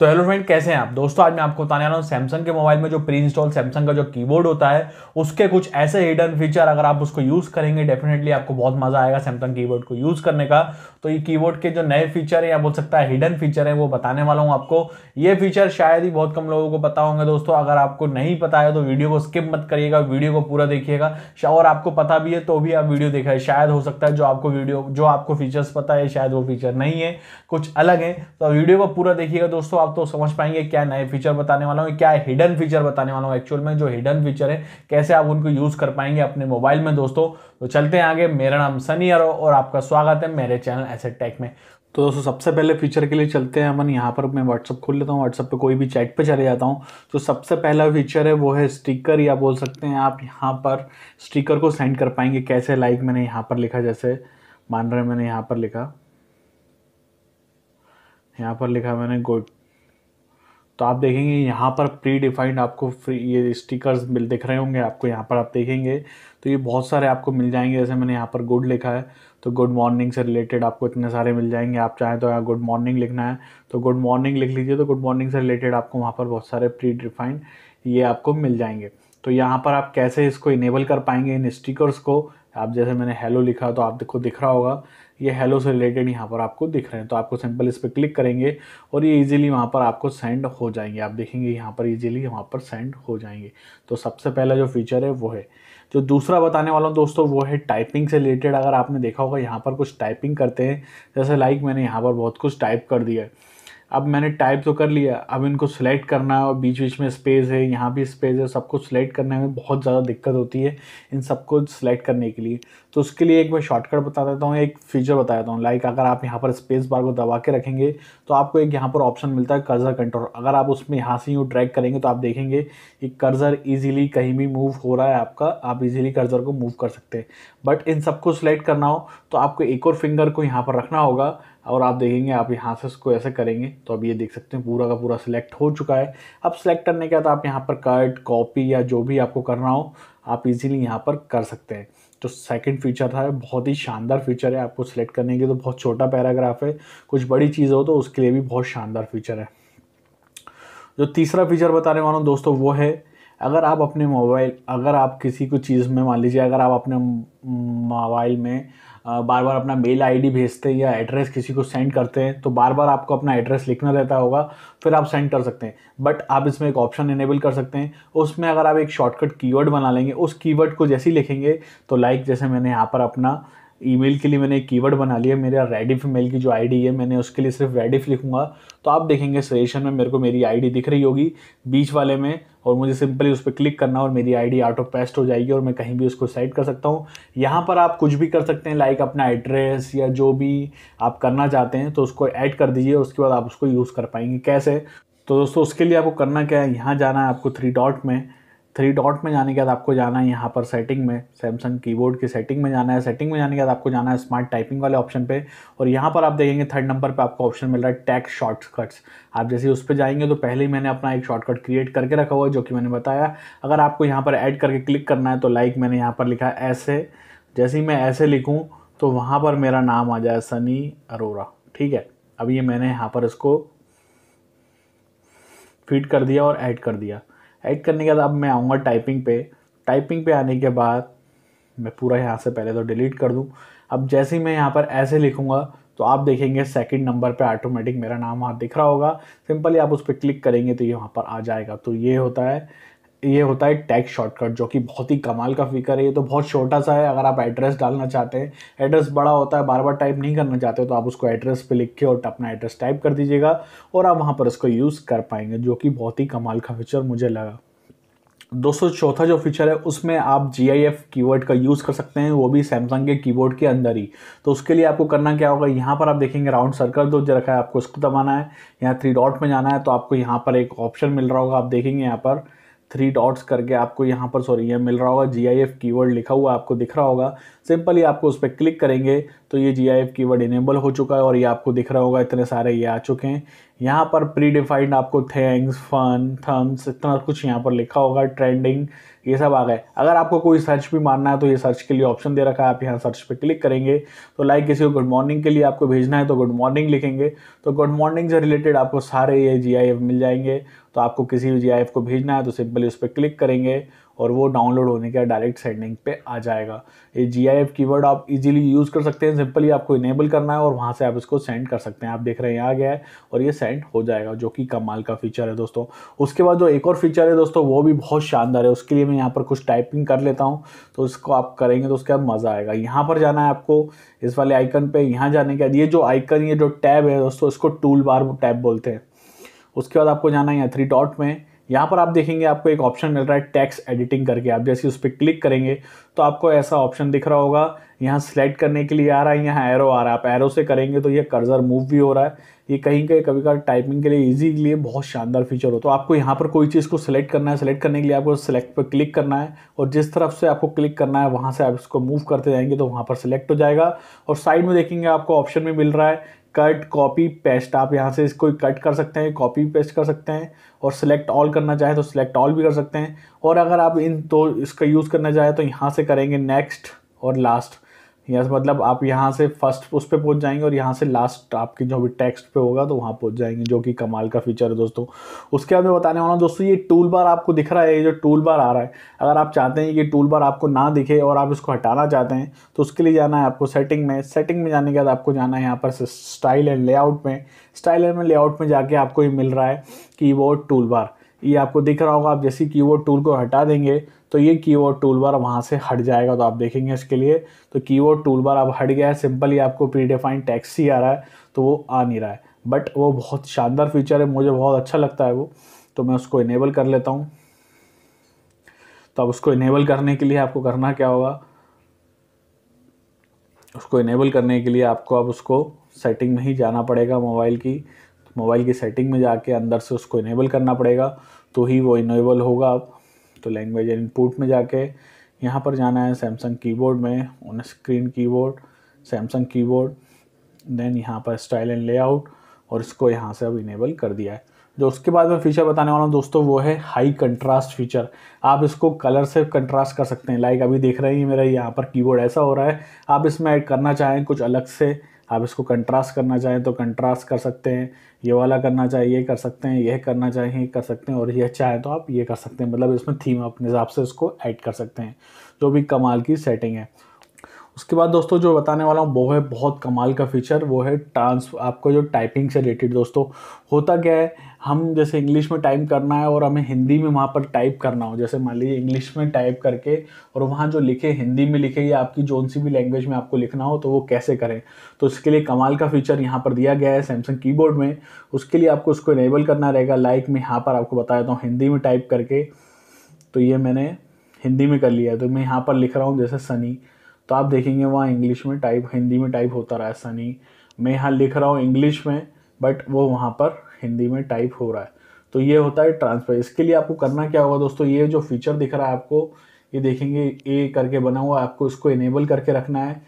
तो hello friend कैसे हैं आप दोस्तों आज मैं आपको बताने वाला हूँ सैमसंग के मोबाइल में जो प्री इंस्टॉल सैमसंग का जो कीबोर्ड होता है उसके कुछ ऐसे हिडन फीचर अगर आप उसको यूज़ करेंगे डेफिनेटली आपको बहुत मज़ा आएगा सैमसंग कीबोर्ड को यूज़ करने का तो ये कीबोर्ड के जो नए फीचर है या बोल सकता है हिडन फीचर है वो बताने वाला हूँ आपको ये फीचर शायद ही बहुत कम लोगों को पता होंगे दोस्तों अगर आपको नहीं पता है तो वीडियो को स्किप मत करिएगा वीडियो को पूरा देखिएगा और आपको पता भी है तो भी आप वीडियो देखा शायद हो सकता है जो आपको वीडियो जो आपको फीचर्स पता है शायद वो फीचर नहीं है कुछ अलग है तो वीडियो को पूरा देखिएगा दोस्तों आप तो समझ पाएंगे क्या नए फीचर बताने वाला हूँ क्या हिडन फीचर बताने वाला हूँ एक्चुअल में जो हिडन फीचर है कैसे आप उनको यूज़ कर पाएंगे अपने मोबाइल में दोस्तों तो चलते हैं आगे मेरा नाम सनी अरो और आपका स्वागत है मेरे चैनल एसेट टेक में तो दोस्तों सबसे पहले फीचर के लिए चलते हैं अमन यहाँ पर मैं व्हाट्सअप खोल लेता हूँ व्हाट्सअप पे कोई भी चैट पे चले जाता हूँ तो सबसे पहला फीचर है वो है स्टिकर या बोल सकते हैं आप यहाँ पर स्टिकर को सेंड कर पाएंगे कैसे लाइक मैंने यहाँ पर लिखा जैसे मान रहे मैंने यहाँ पर लिखा यहाँ पर लिखा मैंने गुड तो आप देखेंगे यहाँ पर प्री डिफाइंड आपको फ्री ये स्टिकर्स मिल दिख रहे होंगे आपको यहाँ पर आप देखेंगे तो ये बहुत सारे आपको मिल जाएंगे जैसे मैंने यहाँ पर गुड लिखा है तो गुड मॉर्निंग से रिलेटेड आपको इतने सारे मिल जाएंगे आप चाहें तो यहाँ गुड मॉर्निंग लिखना है तो गुड मॉर्निंग लिख लीजिए तो गुड मॉर्निंग से रिलेटेड आपको वहाँ पर बहुत सारे प्री डिफाइंड ये आपको मिल जाएंगे तो यहाँ पर आप कैसे इसको इनेबल कर पाएंगे इन स्टिकर्स को आप जैसे मैंने हेलो लिखा तो आपको दिख रहा होगा ये हेलो से रिलेटेड यहाँ पर आपको दिख रहे हैं तो आपको सिंपल इस पर क्लिक करेंगे और ये इजीली वहाँ पर आपको सेंड हो जाएंगे आप देखेंगे यहाँ पर इजीली वहाँ पर सेंड हो जाएंगे तो सबसे पहला जो फीचर है वो है जो दूसरा बताने वाला हूँ दोस्तों वो है टाइपिंग से रिलेटेड अगर आपने देखा होगा यहाँ पर कुछ टाइपिंग करते हैं जैसे लाइक मैंने यहाँ पर बहुत कुछ टाइप कर दिया है अब मैंने टाइप तो कर लिया अब इनको सिलेक्ट करना है और बीच बीच में स्पेस है यहाँ भी स्पेस है सबको सिलेक्ट करने में बहुत ज़्यादा दिक्कत होती है इन सबको सिलेक्ट करने के लिए तो उसके लिए एक मैं शॉर्टकट बता देता हूँ एक फीचर बता देता हूँ लाइक अगर आप यहाँ पर स्पेस बार को दबा के रखेंगे तो आपको एक यहाँ पर ऑप्शन मिलता है कर्जर कंट्रोल अगर आप उसमें यहाँ से यूँ ट्रैक करेंगे तो आप देखेंगे कि कर्जर ईजिली कहीं भी मूव हो रहा है आपका आप ईजिली कर्जर को मूव कर सकते हैं बट इन सबको सिलेक्ट करना हो तो आपको एक और फिंगर को यहाँ पर रखना होगा और आप देखेंगे आप यहाँ से इसको ऐसे करेंगे तो अब ये देख सकते हैं पूरा का पूरा सिलेक्ट हो चुका है अब सिलेक्ट करने के बाद आप यहाँ पर कट कॉपी या जो भी आपको करना हो आप इजीली यहाँ पर कर सकते हैं जो सेकंड फीचर था बहुत ही शानदार फीचर है आपको सिलेक्ट करने के तो बहुत छोटा पैराग्राफ है कुछ बड़ी चीज़ हो तो उसके लिए भी बहुत शानदार फीचर है जो तीसरा फीचर बताने वाला हूँ दोस्तों वो है अगर आप अपने मोबाइल अगर आप किसी को चीज़ में मान लीजिए अगर आप अपने मोबाइल में बार बार अपना मेल आईडी भेजते हैं या एड्रेस किसी को सेंड करते हैं तो बार बार आपको अपना एड्रेस लिखना रहता होगा फिर आप सेंड कर सकते हैं बट आप इसमें एक ऑप्शन इनेबल कर सकते हैं उसमें अगर आप एक शॉर्टकट कीवर्ड बना लेंगे उस कीवर्ड को जैसे ही लिखेंगे तो लाइक जैसे मैंने यहाँ पर अपना ईमेल के लिए मैंने एक कीवर्ड बना लिया मेरा रेडिफ मेल की जो आईडी है मैंने उसके लिए सिर्फ रेडिफ लिखूंगा तो आप देखेंगे सजेशन में मेरे को मेरी आईडी दिख रही होगी बीच वाले में और मुझे सिंपली उस पर क्लिक करना और मेरी आईडी आउट ऑफ पेस्ट हो जाएगी और मैं कहीं भी उसको सेट कर सकता हूँ यहाँ पर आप कुछ भी कर सकते हैं लाइक अपना एड्रेस या जो भी आप करना चाहते हैं तो उसको ऐड कर दीजिए उसके बाद आप उसको यूज़ कर पाएंगे कैसे तो दोस्तों उसके लिए आपको करना क्या है यहाँ जाना है आपको थ्री डॉट में थ्री डॉट में जाने के बाद आपको जाना है यहाँ पर सेटिंग में सैमसंग कीबोर्ड की सेटिंग में जाना है सेटिंग में जाने के बाद आपको जाना है स्मार्ट टाइपिंग वाले ऑप्शन पे और यहाँ पर आप देखेंगे थर्ड नंबर पे आपको ऑप्शन मिल रहा है टैक्स शॉर्टकट्स आप जैसे उस पर जाएंगे तो पहले ही मैंने अपना एक शॉर्टकट क्रिएट करके रखा हुआ है जो कि मैंने बताया अगर आपको यहाँ पर ऐड करके क्लिक करना है तो लाइक मैंने यहाँ पर लिखा है ऐसे जैसे ही मैं ऐसे लिखूँ तो वहाँ पर मेरा नाम आ जाए सनी अरोरा ठीक है अब ये मैंने यहाँ पर इसको फीड कर दिया और ऐड कर दिया ऐड करने के बाद अब मैं आऊँगा टाइपिंग पे टाइपिंग पे आने के बाद मैं पूरा यहाँ से पहले तो डिलीट कर दूँ अब जैसे ही मैं यहाँ पर ऐसे लिखूँगा तो आप देखेंगे सेकंड नंबर पे ऑटोमेटिक मेरा नाम वहाँ दिख रहा होगा सिंपली आप उस पर क्लिक करेंगे तो ये वहाँ पर आ जाएगा तो ये होता है ये होता है टैग शॉर्टकट जो कि बहुत ही कमाल का फीकर है ये तो बहुत छोटा सा है अगर आप एड्रेस डालना चाहते हैं एड्रेस बड़ा होता है बार बार टाइप नहीं करना चाहते तो आप उसको एड्रेस पे लिख के और अपना एड्रेस टाइप कर दीजिएगा और आप वहाँ पर इसको यूज़ कर पाएंगे जो कि बहुत ही कमाल का फीचर मुझे लगा चौथा जो फीचर है उसमें आप जी आई एफ कीवर्ड का यूज़ कर सकते हैं वो भी सैमसंग के कीबोर्ड के अंदर ही तो उसके लिए आपको करना क्या होगा यहाँ पर आप देखेंगे राउंड सर्कल जो रखा है आपको उसको दबाना है यहाँ थ्री डॉट में जाना है तो आपको यहाँ पर एक ऑप्शन मिल रहा होगा आप देखेंगे यहाँ पर थ्री डॉट्स करके आपको यहाँ पर सॉरी ये मिल रहा होगा जी आई एफ कीवर्ड लिखा हुआ आपको दिख रहा होगा सिंपली आपको उस पर क्लिक करेंगे तो ये G I F keyword enable हो चुका है और ये आपको दिख रहा होगा इतने सारे ये आ चुके हैं यहाँ पर प्री डिफाइंड आपको थैंक्स फन थम्स इतना कुछ यहाँ पर लिखा होगा ट्रेंडिंग ये सब आ गए अगर आपको कोई सर्च भी मारना है तो ये सर्च के लिए ऑप्शन दे रखा है आप यहाँ सर्च पे क्लिक करेंगे तो लाइक किसी को गुड मॉर्निंग के लिए आपको भेजना है तो गुड मॉर्निंग लिखेंगे तो गुड मॉर्निंग से रिलेटेड आपको सारे ये जी मिल जाएंगे तो आपको किसी भी जी को भेजना है तो सिंपली उस पर क्लिक करेंगे और वो डाउनलोड होने के डायरेक्ट सेंडिंग पे आ जाएगा ये जी आई एफ वर्ड आप इजीली यूज़ कर सकते हैं सिंपली आपको इनेबल करना है और वहाँ से आप इसको सेंड कर सकते हैं आप देख रहे हैं आ गया है और ये सेंड हो जाएगा जो कि कमाल का फीचर है दोस्तों उसके बाद जो एक और फीचर है दोस्तों वो भी बहुत शानदार है उसके लिए मैं यहाँ पर कुछ टाइपिंग कर लेता हूँ तो उसको आप करेंगे तो उसके बाद मज़ा आएगा यहाँ पर जाना है आपको इस वाले आइकन पर यहाँ जाने के बाद ये जो आइकन ये जो टैब है दोस्तों इसको टूल बार टैब बोलते हैं उसके बाद आपको जाना है यहाँ थ्री डॉट में यहाँ पर आप देखेंगे आपको एक ऑप्शन मिल रहा है टैक्स एडिटिंग करके आप जैसे उस पर क्लिक करेंगे तो आपको ऐसा ऑप्शन दिख रहा होगा यहाँ सेलेक्ट करने के लिए आ रहा है यहाँ एरो आ रहा है आप एरो से करेंगे तो ये कर्जर मूव भी हो रहा है ये कहीं कहीं कभी कभी टाइपिंग के लिए ईजी के लिए बहुत शानदार फीचर हो तो आपको यहाँ पर कोई चीज़ को सिलेक्ट करना है सिलेक्ट करने के लिए आपको सिलेक्ट पर क्लिक करना है और जिस तरफ से आपको क्लिक करना है वहाँ से आप इसको मूव करते जाएंगे तो वहाँ पर सिलेक्ट हो जाएगा और साइड में देखेंगे आपको ऑप्शन भी मिल रहा है कट कॉपी पेस्ट आप यहाँ से इसको कट कर सकते हैं कॉपी पेस्ट कर सकते हैं और सिलेक्ट ऑल करना चाहें तो सिलेक्ट ऑल भी कर सकते हैं और अगर आप इन तो इसका यूज़ करना चाहें तो यहाँ से करेंगे नेक्स्ट और लास्ट यस मतलब आप यहाँ से फर्स्ट उस पर पहुँच जाएंगे और यहाँ से लास्ट आपकी जो भी टेक्स्ट पे होगा तो वहाँ पहुँच जाएंगे जो कि कमाल का फीचर है दोस्तों उसके बाद मैं बताने वाला हूँ दोस्तों ये टूल बार आपको दिख रहा है ये जो टूल बार आ रहा है अगर आप चाहते हैं कि टूल बार आपको ना दिखे और आप इसको हटाना चाहते हैं तो उसके लिए जाना है आपको सेटिंग में सेटिंग में जाने के बाद आपको जाना है यहाँ पर स्टाइल एंड लेआउट में स्टाइल एंड लेआउट में जाके आपको ये मिल रहा है कीबोर्ड टूल बार ये आपको दिख रहा होगा आप जैसे कीबोर्ड टूल को हटा देंगे तो ये कीबोर्ड टूल बार वहाँ से हट जाएगा तो आप देखेंगे इसके लिए तो कीबोर्ड टूल बार अब हट गया है सिंपली आपको प्री डिफाइन टैक्स ही आ रहा है तो वो आ नहीं रहा है बट वो बहुत शानदार फीचर है मुझे बहुत अच्छा लगता है वो तो मैं उसको इनेबल कर लेता हूँ तो अब उसको इनेबल करने के लिए आपको करना क्या होगा उसको इनेबल करने के लिए आपको अब उसको सेटिंग में ही जाना पड़ेगा मोबाइल की मोबाइल की सेटिंग में जाके अंदर से उसको इनेबल करना पड़ेगा तो ही वो इनेबल होगा अब तो लैंग्वेज इनपुट में जाके यहाँ पर जाना है सैमसंग कीबोर्ड में on screen keyboard Samsung keyboard then यहाँ पर स्टाइल एंड लेआउट और इसको यहाँ से अब इनेबल कर दिया है जो उसके बाद मैं फीचर बताने वाला हूँ दोस्तों वो है हाई कंट्रास्ट फीचर आप इसको कलर से कंट्रास्ट कर सकते हैं लाइक अभी देख रहे हैं मेरा यहाँ पर कीबोर्ड ऐसा हो रहा है आप इसमें ऐड करना चाहें कुछ अलग से आप इसको कंट्रास्ट करना चाहें तो कंट्रास्ट कर सकते हैं ये वाला करना चाहे ये कर सकते हैं यह करना चाहें कर सकते हैं और यह चाहें तो आप ये कर सकते हैं मतलब इसमें थीम अपने हिसाब से इसको ऐड कर सकते हैं जो भी कमाल की सेटिंग है उसके बाद दोस्तों जो बताने वाला हूँ वो है बहुत कमाल का फीचर वो है ट्रांस आपको जो टाइपिंग से रिलेटेड दोस्तों होता क्या है हम जैसे इंग्लिश में टाइप करना है और हमें हिंदी में वहाँ पर टाइप करना हो जैसे मान लीजिए इंग्लिश में टाइप करके और वहाँ जो लिखे हिंदी में लिखे या आपकी जोन सी भी लैंग्वेज में आपको लिखना हो तो वो कैसे करें तो इसके लिए कमाल का फीचर यहाँ पर दिया गया है सैमसंग की में उसके लिए आपको उसको इनेबल करना रहेगा लाइक मैं यहाँ पर आपको बता देता हूँ हिंदी में टाइप करके तो ये मैंने हिंदी में कर लिया है तो मैं यहाँ पर लिख रहा हूँ जैसे सनी तो आप देखेंगे वहाँ इंग्लिश में टाइप हिंदी में टाइप होता रहा ऐसा नहीं मैं यहाँ लिख रहा हूँ इंग्लिश में बट वो वहाँ पर हिंदी में टाइप हो रहा है तो ये होता है ट्रांसफर इसके लिए आपको करना क्या होगा दोस्तों ये जो फीचर दिख रहा है आपको ये देखेंगे ए करके बना हुआ आपको इसको इनेबल करके रखना है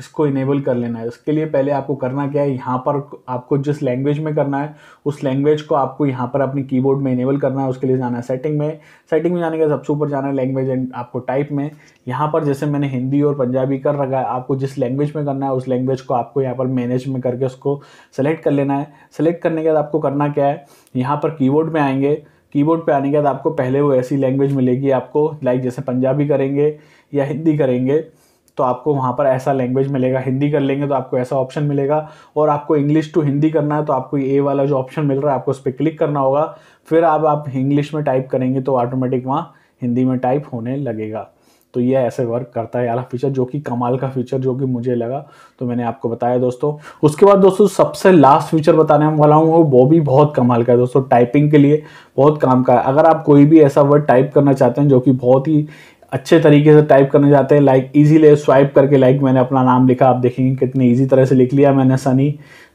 इसको इनेबल कर लेना है उसके लिए पहले आपको करना क्या है यहाँ पर आपको जिस लैंग्वेज में करना है उस लैंग्वेज को आपको यहाँ पर अपनी कीबोर्ड में इनेबल करना है उसके लिए जाना है सेटिंग में सेटिंग में जाने के सबसे ऊपर जाना है लैंग्वेज एंड आपको टाइप में यहाँ पर जैसे मैंने हिंदी और पंजाबी कर रखा है आपको जिस लैंग्वेज में करना है उस लैंग्वेज को आपको यहाँ पर मैनेज में करके उसको सेलेक्ट कर लेना है सेलेक्ट करने के बाद आपको करना क्या है यहाँ पर कीबोर्ड में आएंगे कीबोर्ड पे आने के बाद आपको पहले वो ऐसी लैंग्वेज मिलेगी आपको लाइक जैसे पंजाबी करेंगे या हिंदी करेंगे तो आपको वहाँ पर ऐसा लैंग्वेज मिलेगा हिंदी कर लेंगे तो आपको ऐसा ऑप्शन मिलेगा और आपको इंग्लिश टू हिंदी करना है तो आपको ये वाला जो ऑप्शन मिल रहा है आपको उस पर क्लिक करना होगा फिर आप आप इंग्लिश में टाइप करेंगे तो ऑटोमेटिक वहाँ हिंदी में टाइप होने लगेगा तो ये ऐसे वर्क करता है वाला फीचर जो कि कमाल का फीचर जो कि मुझे लगा तो मैंने आपको बताया दोस्तों उसके बाद दोस्तों सबसे लास्ट फीचर बताने वाला हूँ वो भी बहुत कमाल का है दोस्तों टाइपिंग के लिए बहुत काम का है अगर आप कोई भी ऐसा वर्ड टाइप करना चाहते हैं जो कि बहुत ही अच्छे तरीके से टाइप करने जाते हैं लाइक ईजीले स्वाइप करके लाइक मैंने अपना नाम लिखा आप देखेंगे कितनी ईजी तरह से लिख लिया मैंने सनी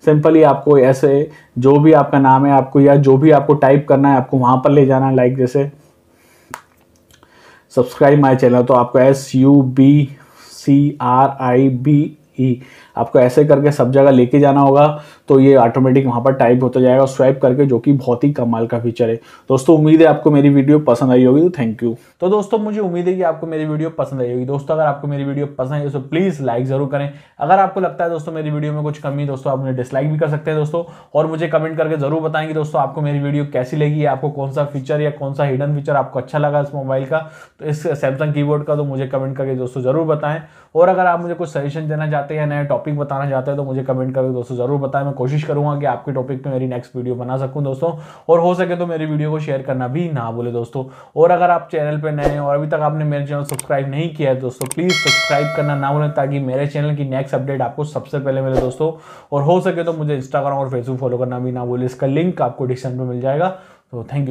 सिंपली आपको ऐसे जो भी आपका नाम है आपको या जो भी आपको टाइप करना है आपको वहाँ पर ले जाना है लाइक जैसे सब्सक्राइब माई चैनल तो आपको S U B C R I B E आपको ऐसे करके सब जगह लेके जाना होगा तो ये ऑटोमेटिक वहाँ पर टाइप होता जाएगा स्वाइप करके जो कि बहुत ही कमाल का फीचर है दोस्तों उम्मीद है आपको मेरी वीडियो पसंद आई होगी तो थैंक यू तो दोस्तों मुझे उम्मीद है कि आपको मेरी वीडियो पसंद आई होगी दोस्तों अगर आपको मेरी वीडियो पसंद आई तो प्लीज़ लाइक ज़रूर करें अगर आपको लगता है दोस्तों मेरी वीडियो में कुछ कमी दोस्तों आप मुझे डिसलाइक भी कर सकते हैं दोस्तों और मुझे कमेंट करके ज़रूर बताएंगे दोस्तों आपको मेरी वीडियो कैसी लगी आपको कौन सा फीचर या कौन सा हिडन फीचर आपको अच्छा लगा इस मोबाइल का तो इस सैमसंग कीबोर्ड का तो मुझे कमेंट करके दोस्तों ज़रूर बताएं और अगर आप मुझे कुछ सजेशन देना चाहते हैं नए टॉपिक टॉपिक बताना चाहते हैं तो मुझे कमेंट करके दोस्तों ज़रूर बताएं मैं कोशिश करूंगा कि आपके टॉपिक पर मेरी नेक्स्ट वीडियो बना सकूँ दोस्तों और हो सके तो मेरी वीडियो को शेयर करना भी ना बोले दोस्तों और अगर आप चैनल पर नए हैं और अभी तक आपने मेरे चैनल सब्सक्राइब नहीं किया है दोस्तों प्लीज़ सब्सक्राइब करना ना बोले ताकि मेरे चैनल की नेक्स्ट अपडेट आपको सबसे पहले मिले दोस्तों और हो सके तो मुझे इंस्टाग्राम और फेसबुक फॉलो करना भी ना बोले इसका लिंक आपको डिस्क्रिप्शन में मिल जाएगा तो थैंक यू